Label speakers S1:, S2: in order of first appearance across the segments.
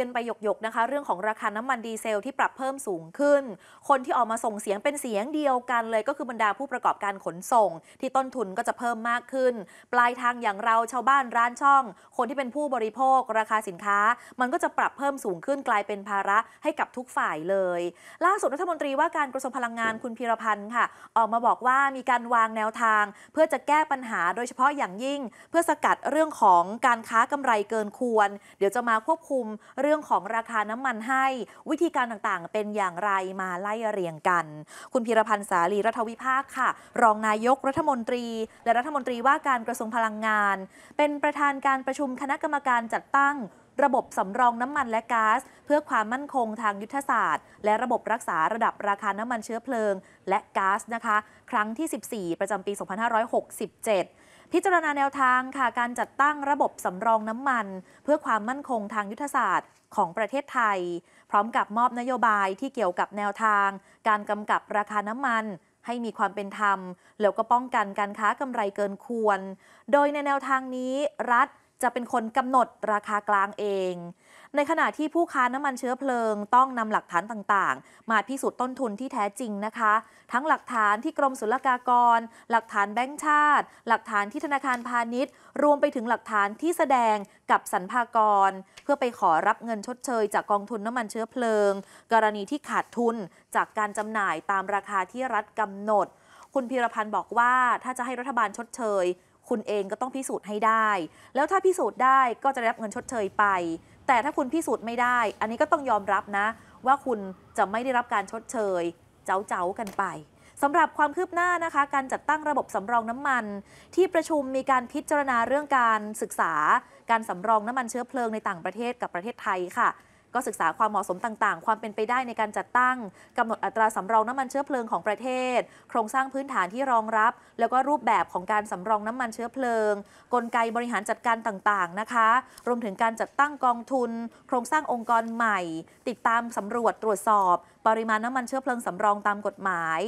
S1: กันไปหยกหยกนะคะเรื่องของราคาน้ำมันดีเซลที่ปรับเพิ่มสูงขึ้น คนที่ออกมาส่งเสียงเป็นเสียงเดียวกัน เลยก็คือบรรดาผู้ประกอบการขนส่ง ที่ต้นทุนก็จะเพิ่มมากขึ้น ปลายทางอย่างเราชาวบ้านร้านช่องคนที่เป็นผู้บริโภคราคาสินค้า มันก็จะปรับเพิ่มสูงขึ้นกลายเป็นภาระให้กับทุกฝ่ายเลย ล่าสุดรัฐมนตรีว่าการกระทรวงพลังงานคุณพีรพันธ์ค่ะ ออกมาบอกว่ามีการวางแนวทาง เพื่อจะแก้ปัญหา โดยเฉพาะอย่างยิ่ง เพื่อสกัดเรื่องของการค้ากำไรเกินควร เดี๋ยวจะมาควบคุมเรื่องรื่องของราคาน้ำมันให้ วิธีการต่างๆ เป็นอย่างไรมาไล่เรียงกัน คุณพีรพันธ์สาลีรัฐวิภาคค่ะ รองนายกรัฐมนตรี และรัฐมนตรีว่าการกระทรวงพลังงาน เป็นประธานการประชุมคณะกรรมการจัดตั้งระบบสำรองน้ำมันและก๊าซเพื่อความมั่นคงทางยุทธศาสตร์ และระบบรักษาระดับราคาน้ำมันเชื้อเพลิง และก๊าซนะคะ ครั้งที่ 14 ประจำปี 2567 พิจารณาแนวทางค่ะการจัดตั้งระบบสำรองน้ำมัน เพื่อความมั่นคงทางยุทธศาสตร์ ของประเทศไทย พร้อมกับมอบนโยบายที่เกี่ยวกับแนวทาง การกำกับราคาน้ำมัน ให้มีความเป็นธรรมแล้วก็ป้องกันการค้ากำไรเกินควร โดยในแนวทางนี้รัฐจะเป็นคนกำหนดราคากลางเอง ในขณะที่ผู้ค้าน้ำมันเชื้อเพลิง ต้องนำหลักฐานต่างๆ มาพิสูจน์ต้นทุนที่แท้จริงนะคะ ทั้งหลักฐานที่กรมศุลกากร หลักฐานแบงก์ชาติ หลักฐานที่ธนาคารพาณิชย์ รวมไปถึงหลักฐานที่แสดงกับสรรพากร เพื่อไปขอรับเงินชดเชย จากกองทุนน้ำมันเชื้อเพลิง กรณีที่ขาดทุนจากการจำหน่ายตามราคาที่รัฐกำหนด คุณพีรพันธ์บอกว่าถ้าจะให้รัฐบาลชดเชยคุณเองก็ต้องพิสูจน์ให้ได้ แล้วถ้าพิสูจน์ได้ก็จะได้รับเงินชดเชยไป แต่ถ้าคุณพิสูจน์ไม่ได้ อันนี้ก็ต้องยอมรับนะว่าคุณจะไม่ได้รับการชดเชย เจ้าเจ้ากันไปสำหรับความคืบหน้านะคะ การจัดตั้งระบบสำรองน้ำมัน ที่ประชุมมีการพิจารณาเรื่องการศึกษาการสำรองน้ำมันเชื้อเพลิงในต่างประเทศกับประเทศไทยค่ะก็ศึกษาความเหมาะสมต่างๆ ความเป็นไปได้ในการจัดตั้งกำหนดอัตราสำรองน้ำมันเชื้อเพลิงของประเทศ โครงสร้างพื้นฐานที่รองรับ แล้วก็รูปแบบของการสำรองน้ำมันเชื้อเพลิง กลไกบริหารจัดการต่างๆ นะคะ รวมถึงการจัดตั้งกองทุน โครงสร้างองค์กรใหม่ ติดตามสำรวจตรวจสอบ ปริมาณน้ำมันเชื้อเพลิงสำรองตามกฎหมาย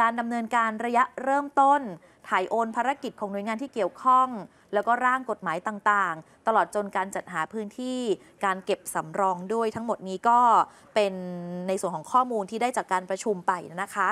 S1: การดำเนินการระยะเริ่มต้น ถ่ายโอนภารกิจของหน่วยงานที่เกี่ยวข้อง แล้วก็ร่างกฎหมายต่างๆ ตลอดจนการจัดหาพื้นที่ การเก็บสำรองด้วยทั้งหมดนี้ก็เป็นในส่วนของข้อมูลที่ได้จากการประชุมไปนะคะ